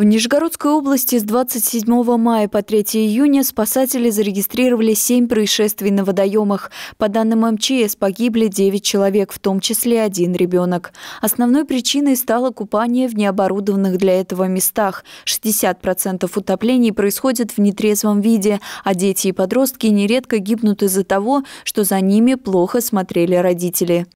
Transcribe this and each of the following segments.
В Нижегородской области с 27 мая по 3 июня спасатели зарегистрировали 7 происшествий на водоемах. По данным МЧС, погибли 9 человек, в том числе один ребенок. Основной причиной стало купание в необорудованных для этого местах. 60% утоплений происходит в нетрезвом виде, а дети и подростки нередко гибнут из-за того, что за ними плохо смотрели родители.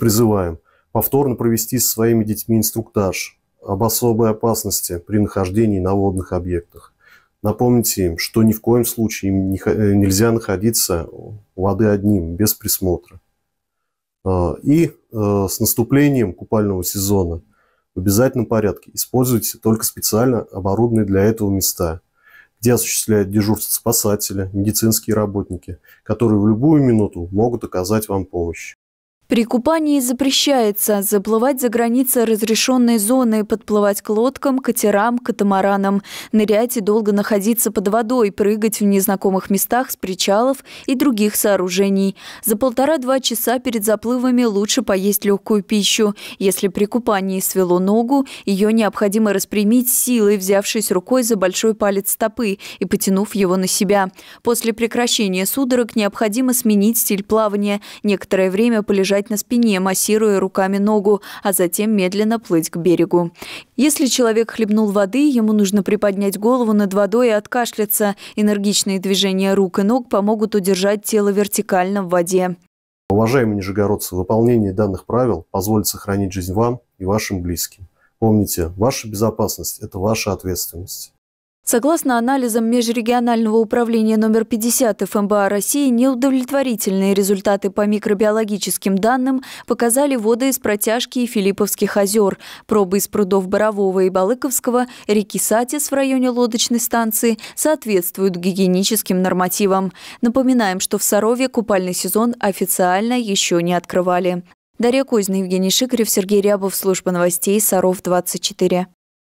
Призываем повторно провести со своими детьми инструктаж – об особой опасности при нахождении на водных объектах. Напомните им, что ни в коем случае им не, э, нельзя находиться у воды одним, без присмотра. А, и э, с наступлением купального сезона в обязательном порядке используйте только специально оборудованные для этого места, где осуществляют дежурство спасатели, медицинские работники, которые в любую минуту могут оказать вам помощь. При купании запрещается заплывать за границы разрешенной зоны, подплывать к лодкам, катерам, катамаранам, нырять и долго находиться под водой, прыгать в незнакомых местах с причалов и других сооружений. За полтора-два часа перед заплывами лучше поесть легкую пищу. Если при купании свело ногу, ее необходимо распрямить силой, взявшись рукой за большой палец стопы и потянув его на себя. После прекращения судорог необходимо сменить стиль плавания, некоторое время полежать лежать на спине, массируя руками ногу, а затем медленно плыть к берегу. Если человек хлебнул воды, ему нужно приподнять голову над водой и откашляться. Энергичные движения рук и ног помогут удержать тело вертикально в воде. Уважаемые нижегородцы, выполнение данных правил позволит сохранить жизнь вам и вашим близким. Помните, ваша безопасность – это ваша ответственность. Согласно анализам Межрегионального управления номер 50 ФМБА России, неудовлетворительные результаты по микробиологическим данным показали воды из протяжки и Филипповских озер, пробы из прудов Борового и Балыковского, реки Сатис в районе лодочной станции соответствуют гигиеническим нормативам. Напоминаем, что в Сарове купальный сезон официально еще не открывали. Дарья Кузина, Евгений Шикарев, Сергей Рябов, Служба новостей, Саров, 24.